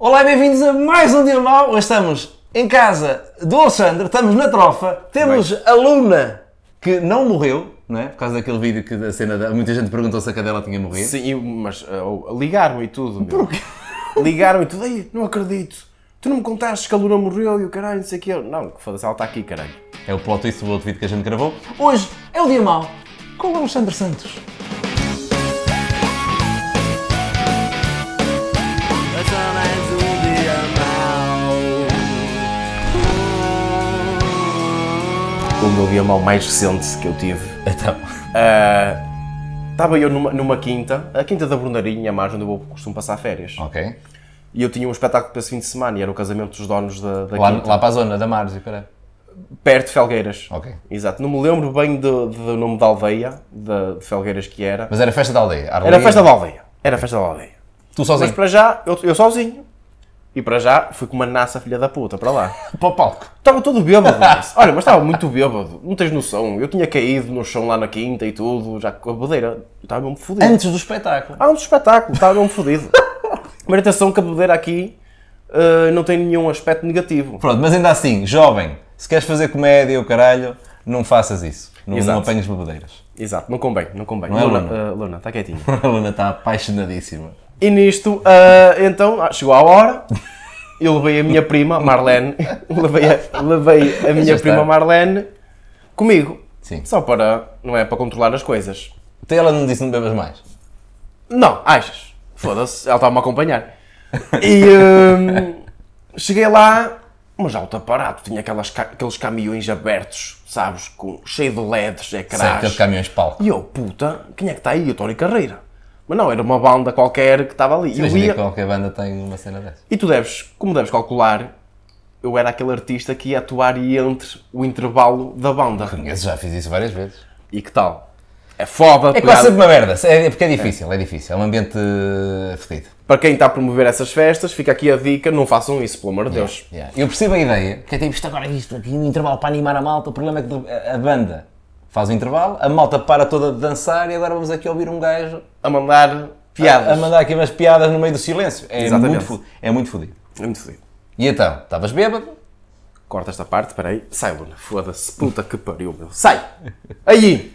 Olá e bem-vindos a mais um dia mal. Hoje estamos em casa do Alexandre, estamos na trofa, temos a Luna que não morreu, não é? Por causa daquele vídeo que da cena da. Muita gente perguntou se a cadela tinha morrido. Sim, mas ah, eh, ligaram e tudo. meu. Porquê? Ligaram e tudo. Ei, não acredito. Tu não me contaste que a Luna morreu e o caralho, não sei o que. Não, que foda-se, ela está aqui, caralho. É o plot twist do outro vídeo que a gente gravou. Hoje é o dia mal com o Alexandre Santos. meu violão mais recente que eu tive. Então. Uh, ah, estava eu numa, numa, quinta, a quinta da Brunarinha, a margem onde eu costumo passar férias. Ok. E eu tinha um espetáculo para esse fim de semana e era o casamento dos donos da, da lá, quinta. Lá para a zona da Margem, para Perto de Felgueiras. Ok. Exato. Não me lembro bem do, do nome da aldeia, de, de, Felgueiras que era. Mas era festa da aldeia? Arleia. Era festa da aldeia. Era festa da aldeia. Tu sozinho? Mas para já, eu, eu sozinho. E para já fui com uma nasa filha da puta para lá. para o palco. Estava todo bêbado. Mas. Olha, mas estava muito bêbado. Não tens noção. Eu tinha caído no chão lá na quinta e tudo, já com a bodeira. Estava mesmo fodido. Antes do espetáculo. Ah, antes do espetáculo. Estava mesmo fodido. mas atenção que a bodeira aqui uh, não tem nenhum aspecto negativo. Pronto, mas ainda assim, jovem, se queres fazer comédia ou caralho, não faças isso. Não, Exato. não bebedeiras. Exato, não convém, não convém. Não é Luna, uh, Luna está eh, quietinha. a Luna está apaixonadíssima. E nisto, uh, então, ah, chegou a hora. Eu levei a minha prima, Marlene. levei a, levei a minha prima Marlene comigo. Sim. Só para, não é? Para controlar as coisas. Até então ela não disse não bebas mais. Não, achas? Foda-se, ela estava-me a acompanhar. E hum, cheguei lá, mas já o parado, tinha aquelas, aqueles caminhões abertos, sabes? Com, cheio de LEDs, é crash. aqueles caminhões palco. E eu, puta, quem é que está aí? Eu Tony Carreira. Mas não, era uma banda qualquer que estava ali. Imagina ia... que qualquer banda tem uma cena dessa. E tu deves, como deves calcular, eu era aquele artista que ia atuar e entre o intervalo da banda. Conheço, já fiz isso várias vezes. E que tal? É foda. É quase sempre uma merda, é, porque é difícil, é. é difícil, é um ambiente eh, fedido. Para quem está a promover essas festas, fica aqui a dica, não façam isso, pelo amor de Deus. Yeah. Eu percebo a ideia, que é tipo isto agora é isto, aqui no intervalo para animar a malta, o problema é que a banda faz o intervalo, a malta para toda de dançar e agora vamos aqui ouvir um gajo a mandar piadas. A, a mandar aqui umas piadas no meio do silêncio. É Exatamente. muito É muito fudido. É muito fudido. E então, estavas bêbado? Corta esta parte, peraí. Sai, Luna. Foda-se, puta que pariu, meu. Sai! Aí!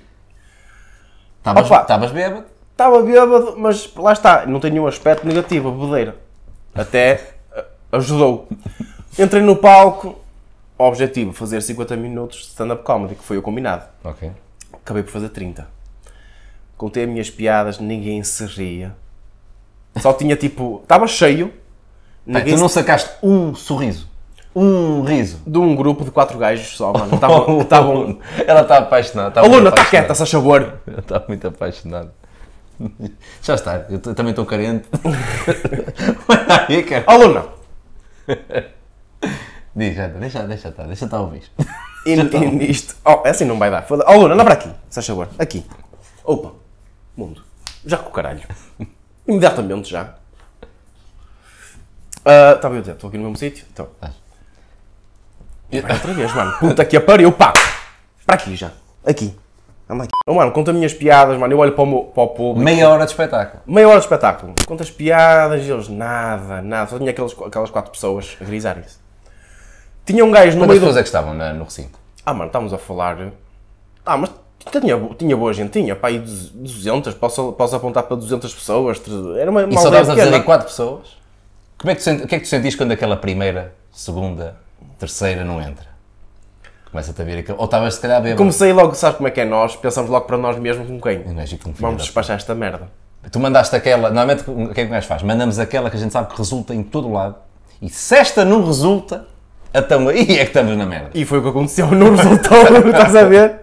Estavas bêbado? Estava bêbado, mas lá está, não tem nenhum aspecto negativo, a bebedeira. Até eh, ajudou. Entrei no palco, objetivo fazer 50 minutos de stand-up comedy, que foi o combinado. Ok. Acabei por fazer 30. Contei as minhas piadas, ninguém se ria. Só tinha tipo. Estava cheio. tu tá, então não se... sacaste um sorriso? Um riso? De um grupo de quatro gajos só, mano. Tavam, oh, um. Ela está apaixonada. Tá Luna, está quieta, se favor. Ela está muito apaixonada. Já está, eu também estou carente. Olha aí, Aluna! Diz, já, deixa, deixa estar, deixa estar a ouvir. E, tá. e nisto. Oh, é assim não vai dar. Foda oh, Luna, anda para aqui, se faz favor. Aqui. Opa, mundo. Já com o caralho. Imediatamente já. Está ah, uh, bem, estou aqui no mesmo sítio. Então. Tá. E tá outra vez, mano. Puta que apareceu, pá! Para aqui já. Aqui. Anda aqui. Oh, mano, conta minhas piadas, mano. Eu olho para o, meu, para o público. Meia hora de espetáculo. Meia hora de espetáculo. Conta as piadas e eles nada, nada. Só tinha aquelas, aquelas quatro pessoas a grisarem-se. Tinha um gajo no Quantas meio. pessoas do... é que estavam na- no recinto? Ah, mano, estávamos a falar. Ah, mas tinha, tinha boa gente, tinha pá, aí 200, posso, posso apontar para 200 pessoas. Era uma, uma E só estavas a dizer em quatro pessoas? Como é que tu O que é que tu sentiste quando aquela primeira, segunda, terceira não entra? Começa-te a ver aquilo. Ou estavas se calhar bêbado. Comecei logo, sabes como é que é nós? Pensamos logo para nós mesmos com quem? Um que Vamos despachar assim. esta merda. Tu mandaste aquela. Normalmente o que é que o gajo faz? Mandamos aquela que a gente sabe que resulta em todo o lado. E se esta não resulta, então, e é que estamos na merda. E foi o que aconteceu, não resultou, estás a ver?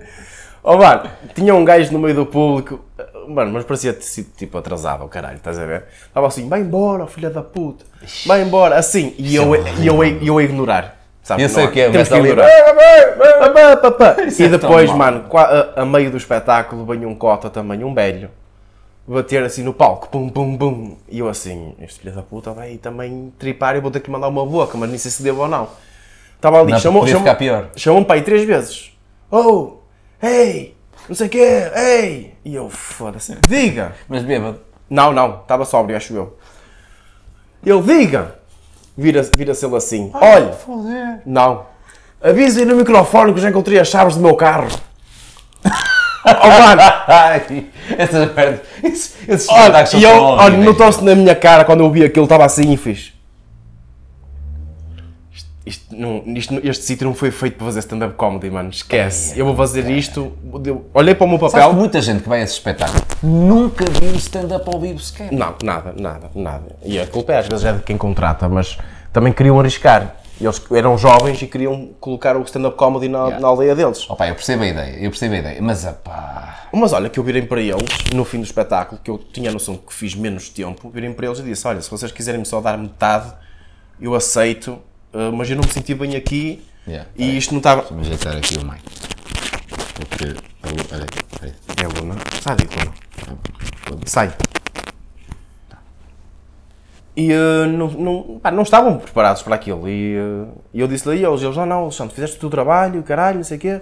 Oh, mano, tinha um gajo no meio do público, mano, mas parecia tipo atrasado o caralho, estás a ver? Estava assim, vai embora, filha da puta, vai embora, assim, e é eu, e eu, eu, eu a ignorar. Sabe? Eu sei o que é, mas E é depois, mano, a, meio do espetáculo, banho um cota também, um velho, bater assim no palco, pum, pum, pum. E eu assim, este filho da puta vai também tripar e vou ter que mandar uma boca, mas nem sei se devo ou não. Estava ali, não, chamou, chamou, ficar pior. chamou-me pai três vezes. Oh, hey, não sei o quê, hey. E eu, foda-se. Diga. Mas bêbado. Não, não, estava sóbrio, acho eu. Ele, diga. Vira-se vira ele assim. Ai, ah, Olha. Foder. Não. Avisem no microfone que já encontrei as chaves do meu carro. Oh, mano! Essas merdas. Esses, esses olha, e eu, olha, né? notou-se na minha cara quando eu vi aquilo, estava assim e fiz. Isto, não, isto, este sítio não foi feito para fazer stand-up comedy, mano. Esquece. É, eu vou é, fazer é. isto. Eu olhei para o meu papel. muita gente que vai a esse espetáculo nunca viu stand-up ao vivo sequer. Não, nada, nada, nada. E a culpa é às vezes é de quem contrata, mas também queriam arriscar. Eles eram jovens e queriam colocar o stand-up comedy na, yeah. na aldeia deles. Opa, eu percebo a ideia, eu percebo a ideia, mas opá... Mas olha, que eu virei para eles, no fim do espetáculo, que eu tinha a noção que fiz menos tempo, virei para eles e disse, olha, se vocês quiserem só dar metade, eu aceito, uh, mas eu não me senti bem aqui yeah, e isto não estava. Vamos ajeitar aqui o mic. Porque. Olha aqui, É a Luna. Sai daí, Luna. É Sai. Tá. E uh, não, não, pá, não estavam preparados para aquilo. E uh, eu disse-lhe aí aos eles, não, não, Alexandre, fizeste o teu trabalho, caralho, não sei o quê.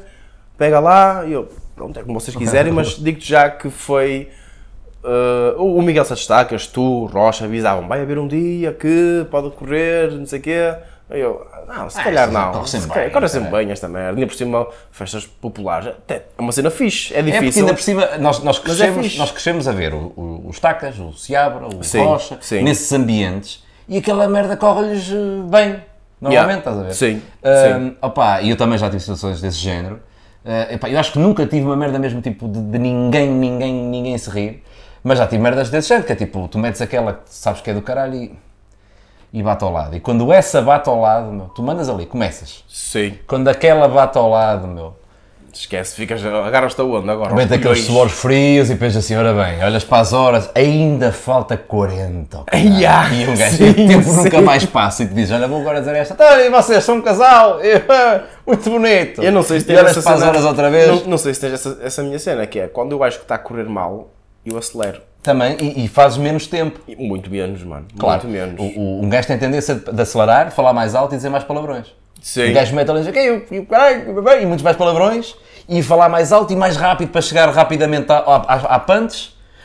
Pega lá. E eu, pronto, é como vocês quiserem, mas digo-te já que foi... Uh, o Miguel destacas, tu, Rocha, avisavam, vai haver um dia que pode ocorrer, não sei o quê. Eu, não, ah, se ah, calhar não. corre né? sempre bem. esta merda. Ainda por cima, festas populares. Até, é uma cena fixe, é, é difícil. É ainda por cima, nós, nós, é crescemos, é nós crescemos a ver o, o, os tacas, o Seabra, o sim, Rocha, sim. nesses ambientes e aquela merda corre-lhes eh, bem. Normalmente, yeah. estás a ver? Sim. sim. Opa, e eu também já tive situações desse género. Uh, eu acho que nunca tive uma merda mesmo tipo de, de ninguém, ninguém, ninguém se rir. Mas já tive merdas desse género, que é tipo, tu metes aquela que sabes que é do caralho e e bate ao lado. E quando essa bate ao lado, meu, tu mandas ali, começas. Sim. Quando aquela bate ao lado, meu. Esquece, ficas, agarras-te onda agora. Mete aqueles suores frios e pensas assim, ora bem, olhas para as horas, ainda falta 40. Yeah, e um gajo, sim, o tempo sim. nunca mais passa e te diz, olha, vou agora dizer esta, tá, e vocês são um casal, muito bonito. Eu não sei se tens essa para as horas outra vez. Não, não sei se tens essa, essa minha cena, que é, quando eu acho que está a correr mal, eu acelero. Também, e, e fazes menos tempo. Muito menos, mano. Claro. Muito menos. O, o, um gajo tem tendência de acelerar, falar mais alto e dizer mais palavrões. Sim. O gajo mete ali e e muitos mais palavrões, e falar mais alto e mais rápido para chegar rapidamente à, à,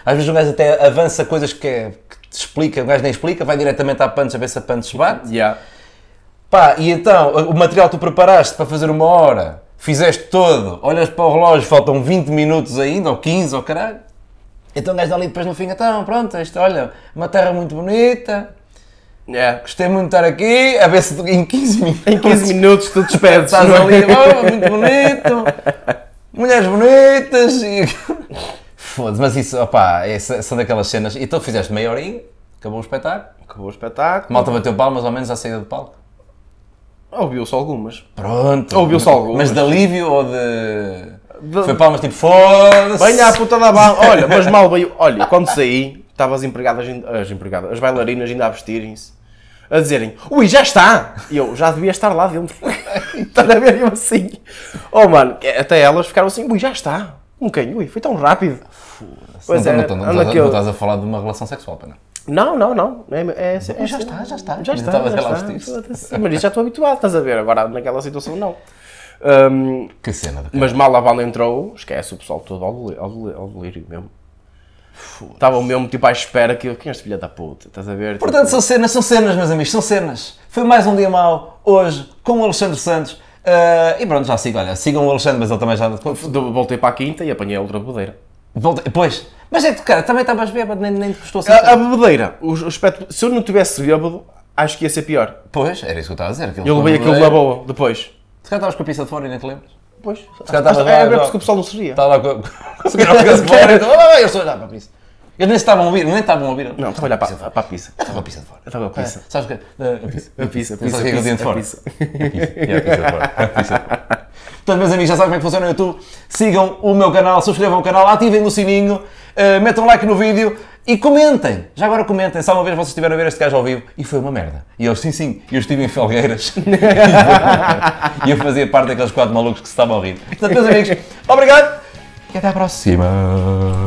Às vezes o gajo até avança coisas que, é, que te explica, o gajo nem explica, vai diretamente à pantes a ver se a punch bate. Yeah. Pá, e então, o material que tu preparaste para fazer uma hora, fizeste todo, olhas para o relógio, faltam 20 minutos ainda, ou 15, ou caralho então o gajo ali depois no fim, então pronto, isto, olha, uma terra muito bonita. Yeah. É. Gostei muito de estar aqui, a ver se em 15 minutos. Em 15 minutos tu despedes. Estás não? É? ali, oh, muito bonito, mulheres bonitas e. Foda-se, mas isso, opá, é, são daquelas cenas. E tu fizeste meia horinha, acabou o espetáculo. Acabou o espetáculo. Malta bateu palmas ao menos à saída do palco. Ouviu-se algumas. Pronto. Ouviu-se algumas. Mas de alívio ou de. Foi palmas tipo, foda-se. Venha a puta da barra. Olha, mas mal veio. Olha, quando saí, estavam as empregadas, as empregadas, as bailarinas ainda a vestirem-se, a dizerem, ui, já está! E eu, já devia estar lá dentro. Estão a ver? Eu assim. Oh, mano, até elas ficaram assim, ui, já está. Um quem? Ui, foi tão rápido. Pois não, é, não, não, não, não, estás a falar de uma relação sexual, pena. Não, não, não. É, é, é, já assim. está, já está. Já está. Já está, já está. Mas já estou habituado, estás a ver? Agora, naquela situação, não. Um, que cena Mas mal a bala entrou, esquece o pessoal todo ao delírio mesmo. o mesmo tipo à espera que eu. Quem é este filho da puta? Estás a ver? Portanto, tipo... são cenas, são cenas, meus amigos, são cenas. Foi mais um dia mau, hoje, com o Alexandre Santos. Uh, e pronto, já sigo, olha, sigam o Alexandre, mas ele também já. Voltei para a quinta e apanhei a outra bodeira. Voltei, pois, mas é que, cara, também estavas bêbado, nem, nem te custou assim. A, a assim bebedeira, o, o se eu não tivesse bêbado, acho que ia ser pior. Pois, era isso que eu estava a dizer. Eu levei aquilo na boa, depois. Se calhar estavas com a pizza de fora e nem te lembras. Pois. Se calhar estavas ah, É, é porque o pessoal não se ria. Estava com a. Se de fora. Então, ah, eu estou a olhar para a pizza. Eles nem estavam a ouvir, nem estavam a ouvir. Não, estava a olhar para, para a pizza. Estava a pizza de fora. Estava a é, pizza. É, sabes o que? é? A pizza. A pizza. A pizza. A pizza. A pizza. Portanto, meus amigos, já sabem como é que funciona o YouTube. Sigam o meu canal, subscrevam o canal, ativem o sininho, eh, metam like no vídeo. E comentem, já agora comentem, só uma vez vocês estiveram a ver este gajo ao vivo e foi uma merda. E eu sim, sim, eu estive em Felgueiras e eu fazia parte daqueles quatro malucos que se estavam a rir. Portanto, meus amigos, obrigado e até à próxima.